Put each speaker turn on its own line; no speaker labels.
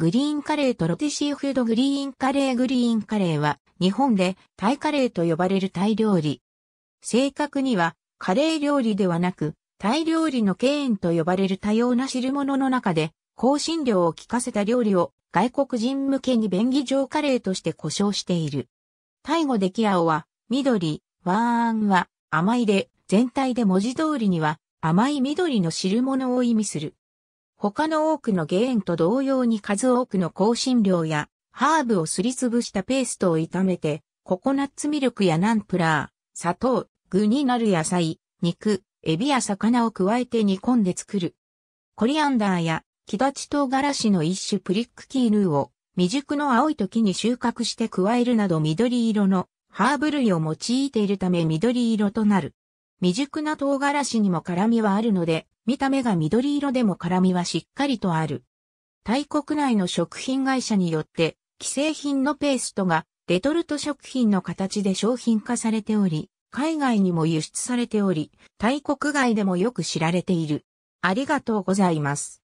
グリーンカレーとロティシーフードグリーンカレーグリーンカレーは
日本でタイカレーと呼ばれるタイ料理。正確にはカレー料理ではなくタイ料理のケーンと呼ばれる多様な汁物の中で香辛料を効かせた料理を外国人向けに便宜上カレーとして呼称している。タイ語でキアオは緑、ワーンは甘いで全体で文字通りには甘い緑の汁物を意味する。他の多くのゲーンと同様に数多くの香辛料やハーブをすりつぶしたペーストを炒めて、ココナッツミルクやナンプラー、砂糖、具になる野菜、肉、エビや魚を加えて煮込んで作る。コリアンダーや木立唐辛子の一種プリックキーヌーを未熟の青い時に収穫して加えるなど緑色のハーブ類を用いているため緑色となる。未熟な唐辛子にも辛味はあるので、見た目が緑色でも辛味はしっかりとある。タイ国内の食品会社によって、既製品のペーストがレトルト食品の形で商品化されており、海外にも輸出されており、タイ
国外でもよく知られている。ありがとうございます。